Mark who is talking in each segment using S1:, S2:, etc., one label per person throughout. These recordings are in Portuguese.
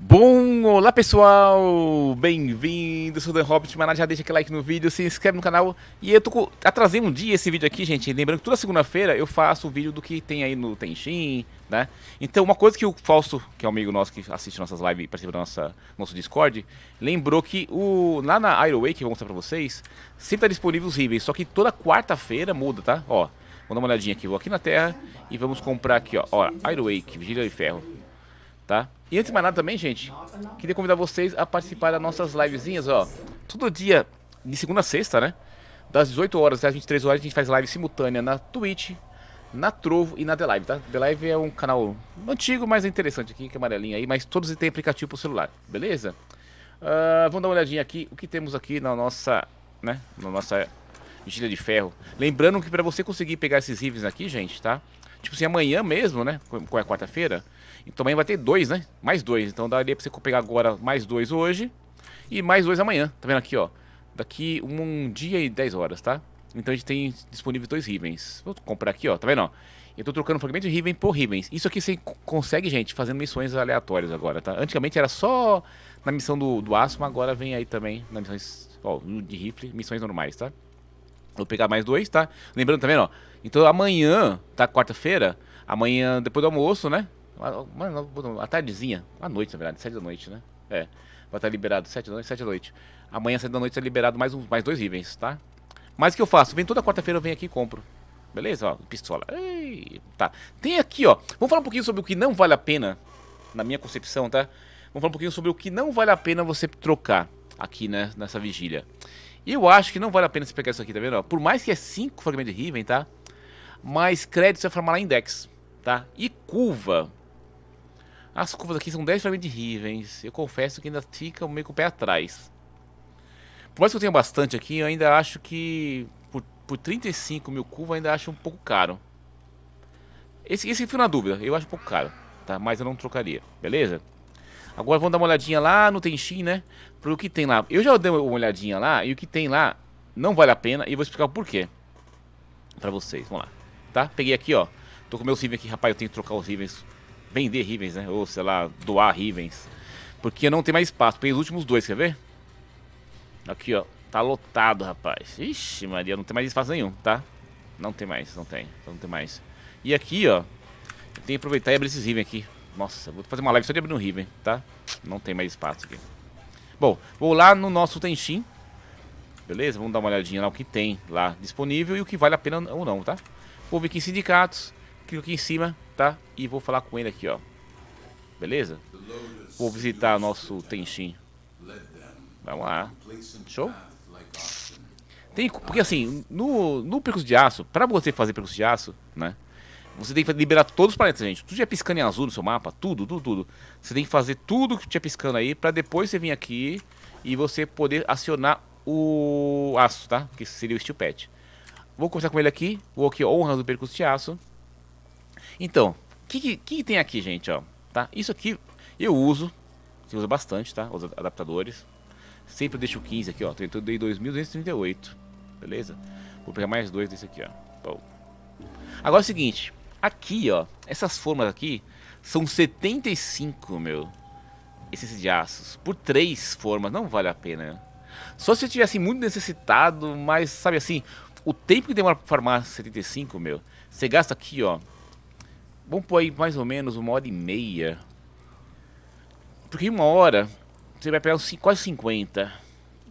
S1: Bom, olá pessoal, bem-vindo, sou o Dan Hobbit, mas já deixa aquele like no vídeo, se inscreve no canal E eu tô atrasei um dia esse vídeo aqui, gente, lembrando que toda segunda-feira eu faço o vídeo do que tem aí no Tenchin, né Então uma coisa que o Fausto, que é um amigo nosso que assiste nossas lives e participa do nossa, nosso Discord Lembrou que o, lá na Airway, que eu vou mostrar pra vocês, sempre tá disponível os ríveis, só que toda quarta-feira muda, tá? Ó, vou dar uma olhadinha aqui, vou aqui na Terra e vamos comprar aqui, ó, ó Wake, Vigília de Ferro tá? E antes de mais nada também, gente, queria convidar vocês a participar das nossas livezinhas, ó. Todo dia, de segunda a sexta, né? Das 18 horas às 23 horas a gente faz live simultânea na Twitch, na Trovo e na The Live, tá? The Live é um canal antigo, mas é interessante aqui, que é amarelinho aí, mas todos têm aplicativo pro celular, beleza? Uh, vamos dar uma olhadinha aqui, o que temos aqui na nossa, né, na nossa gilha de ferro. Lembrando que para você conseguir pegar esses rifles aqui, gente, tá? Tipo assim, amanhã mesmo, né, qual é quarta-feira, então também vai ter dois, né? Mais dois. Então daria pra você pegar agora mais dois hoje e mais dois amanhã. Tá vendo aqui, ó? Daqui um dia e 10 horas, tá? Então a gente tem disponível dois Rivens. Vou comprar aqui, ó. Tá vendo, ó? Eu tô trocando fragmento de Riven por Rivens. Isso aqui você consegue, gente, fazendo missões aleatórias agora, tá? Antigamente era só na missão do, do Asma, agora vem aí também na missões ó, de rifle, missões normais, tá? Vou pegar mais dois, tá? Lembrando também, ó. Então amanhã, tá? Quarta-feira, amanhã depois do almoço, né? Uma, uma, tardezinha, uma noite, na verdade, sete da noite, né? É. Vai estar liberado sete da noite, sete da noite. Amanhã, sete da noite, é liberado mais, um, mais dois itens, tá? Mas o que eu faço? Vem toda quarta-feira, eu venho aqui e compro. Beleza? Ó, pistola. Ei, tá. Tem aqui, ó. Vamos falar um pouquinho sobre o que não vale a pena, na minha concepção, tá? Vamos falar um pouquinho sobre o que não vale a pena você trocar aqui, né? Nessa vigília. Eu acho que não vale a pena você pegar isso aqui, tá vendo? por mais que é 5 fragmentos de Riven, tá? Mais crédito você vai farmar lá dex, tá? E curva. As curvas aqui são de ríveis. Eu confesso que ainda fica meio com o pé atrás. Por mais que eu tenha bastante aqui, eu ainda acho que por, por 35 mil curvas ainda acho um pouco caro. Esse, esse fio na dúvida, eu acho um pouco caro, tá? Mas eu não trocaria, beleza? Agora vamos dar uma olhadinha lá no Tenchin, né? Pro que tem lá. Eu já dei uma olhadinha lá e o que tem lá não vale a pena e vou explicar o porquê pra vocês. Vamos lá, tá? Peguei aqui, ó. Tô com meus rivens aqui, rapaz, eu tenho que trocar os rivens vender Rivens, né? Ou, sei lá, doar Rivens. Porque não tem mais espaço. Peguei os últimos dois, quer ver? Aqui, ó. Tá lotado, rapaz. Ixi, Maria, não tem mais espaço nenhum, tá? Não tem mais, não tem. Não tem mais. E aqui, ó. Eu tenho que aproveitar e abrir esses Riven aqui. Nossa, vou fazer uma live só de abrir um Riven, tá? Não tem mais espaço aqui. Bom, vou lá no nosso Tenshin. Beleza? Vamos dar uma olhadinha lá o que tem lá disponível e o que vale a pena ou não, tá? Vou vir aqui em sindicatos clico aqui em cima, tá? E vou falar com ele aqui, ó. Beleza? Vou visitar nosso Tenshin. Vamos lá. Show? Tem, porque assim, no, no Percurso de Aço, pra você fazer Percurso de Aço, né? Você tem que liberar todos os planetas, gente. Tudo já é piscando em azul no seu mapa, tudo, tudo, tudo. Você tem que fazer tudo que tinha piscando aí, pra depois você vir aqui e você poder acionar o aço, tá? Que seria o Steel Pet. Vou conversar com ele aqui. Vou aqui, honra do Percurso de Aço. Então, o que, que, que, tem aqui, gente? Ó, tá? Isso aqui eu uso, você usa bastante, tá? Os adaptadores. Sempre deixo 15 aqui, ó. Eu dei 2.238, beleza? Vou pegar mais dois desse aqui, ó. Bom. Agora é o seguinte, aqui, ó, essas formas aqui são 75, meu. Esses de aços. Por três formas, não vale a pena. Só se eu tivesse muito necessitado, mas sabe assim, o tempo que demora para farmar 75, meu, você gasta aqui, ó, Vamos pôr aí mais ou menos uma hora e meia. Porque uma hora você vai pegar quase 50.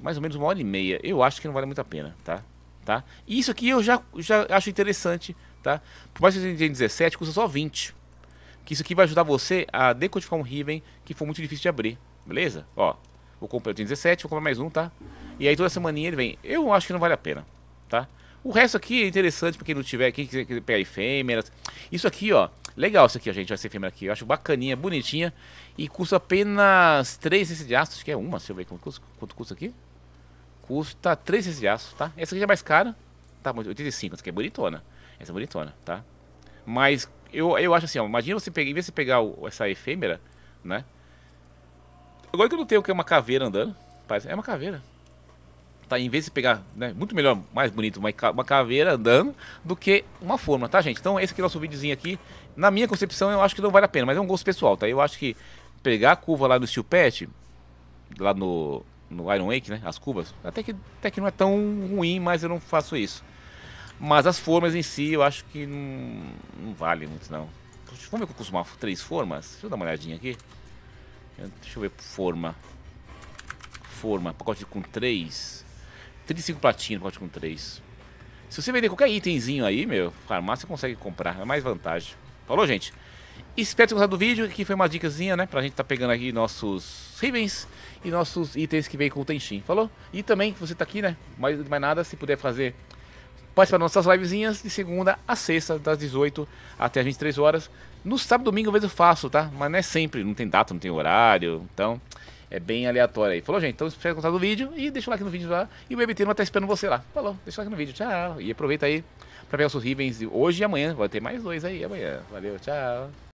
S1: Mais ou menos uma hora e meia. Eu acho que não vale muito a pena, tá? tá? E isso aqui eu já, já acho interessante, tá? Por mais que você tenha 17, custa só 20. Que isso aqui vai ajudar você a decodificar um Riven que for muito difícil de abrir, beleza? Ó, vou comprar, eu tenho 17, vou comprar mais um, tá? E aí toda maninha ele vem. Eu acho que não vale a pena, tá? O resto aqui é interessante pra quem não tiver, quem quiser pegar efêmeras. Isso aqui, ó, Legal isso aqui, gente, essa efêmera aqui. Eu acho bacaninha, bonitinha. E custa apenas 3 esses de aço. Acho que é uma, deixa eu ver quanto custa, quanto custa aqui. Custa 3 esses de aço, tá? Essa aqui já é mais cara. Tá, 85. Essa aqui é bonitona. Essa é bonitona, tá? Mas eu, eu acho assim, ó. Imagina você pegar, em vez de você pegar o, essa efêmera, né? Agora que eu não tenho o que é uma caveira andando. Parece, é uma caveira tá? Em vez de pegar, né, muito melhor, mais bonito, uma, caveira andando do que uma forma, tá, gente? Então esse aqui é o nosso videozinho aqui. Na minha concepção, eu acho que não vale a pena, mas é um gosto pessoal, tá? Eu acho que pegar a curva lá no Steel Patch, lá no, no Iron Wake, né, as curvas, até que, até que não é tão ruim, mas eu não faço isso. Mas as formas em si, eu acho que não, não vale muito, não. Vamos ver que eu costumo três formas? Deixa eu dar uma olhadinha aqui. Deixa eu ver forma. Forma, pacote com três. 35 platino, pode com 3. Se você vender qualquer itemzinho aí, meu, farmácia consegue comprar. É mais vantagem. Falou, gente? Espero ter gostado do vídeo, que foi uma dicasinha, né? Pra gente tá pegando aqui nossos Ravens e nossos itens que vem com o Tenshin. Falou? E também, você tá aqui, né? Mais, mais nada, se puder fazer participar para nossas livezinhas de segunda a sexta, das 18 até as 23 horas. No sábado e domingo, às vezes eu faço, tá? Mas não é sempre, não tem data, não tem horário, então... É bem aleatório aí. Falou, gente, então espero gostar do vídeo e deixa o like no vídeo lá. E o BBT não estar tá esperando você lá. Falou, deixa o like no vídeo, tchau. E aproveita aí pra pegar os seus hoje e amanhã. Vai ter mais dois aí amanhã. Valeu, tchau.